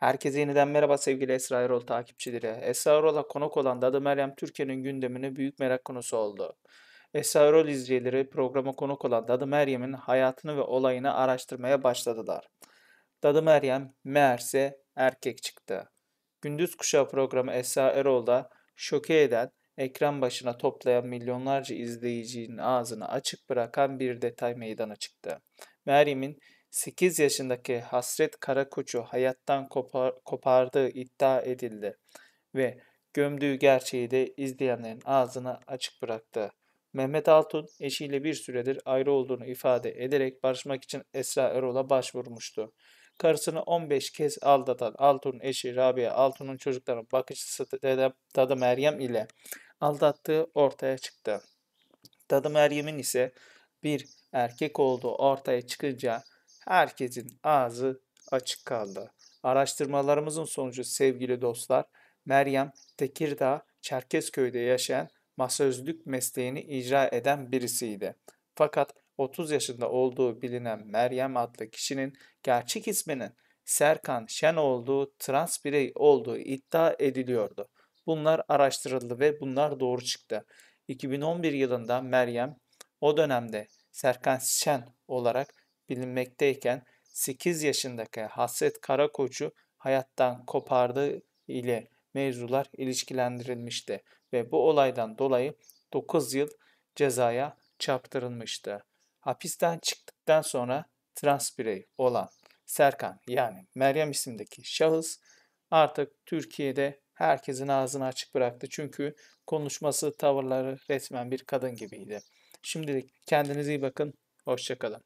Herkese yeniden merhaba sevgili Esra Erol takipçileri. Esra Erol'a konuk olan Dadı Meryem Türkiye'nin gündemine büyük merak konusu oldu. Esra Erol izleyicileri programa konuk olan Dadı Meryem'in hayatını ve olayını araştırmaya başladılar. Dadı Meryem meğerse erkek çıktı. Gündüz Kuşağı programı Esra Erol'da şoke eden, ekran başına toplayan milyonlarca izleyicinin ağzını açık bırakan bir detay meydana çıktı. Meryem'in 8 yaşındaki Hasret Karakuç'u hayattan kopar, kopardığı iddia edildi ve gömdüğü gerçeği de izleyenlerin ağzına açık bıraktı. Mehmet Altun eşiyle bir süredir ayrı olduğunu ifade ederek barışmak için Esra Erol'a başvurmuştu. Karısını 15 kez aldatan Altun'un eşi Rabia Altun'un çocuklarının bakıcısı Dadı Meryem ile aldattığı ortaya çıktı. Dadı Meryem'in ise bir erkek olduğu ortaya çıkınca herkesin ağzı açık kaldı. Araştırmalarımızın sonucu sevgili dostlar, Meryem Tekirdağ Çerkezköy'de yaşayan masözlük mesleğini icra eden birisiydi. Fakat 30 yaşında olduğu bilinen Meryem adlı kişinin gerçek isminin Serkan Şen olduğu trans birey olduğu iddia ediliyordu. Bunlar araştırıldı ve bunlar doğru çıktı. 2011 yılında Meryem o dönemde Serkan Şen olarak bilinmekteyken 8 yaşındaki Hasret Karakoç'u hayattan kopardığı ile mevzular ilişkilendirilmişti ve bu olaydan dolayı 9 yıl cezaya çarptırılmıştı. Hapisten çıktıktan sonra trans birey olan Serkan yani Meryem isimdeki şahıs artık Türkiye'de herkesin ağzını açık bıraktı. Çünkü konuşması, tavırları resmen bir kadın gibiydi. Şimdilik kendinize iyi bakın. Hoşçakalın.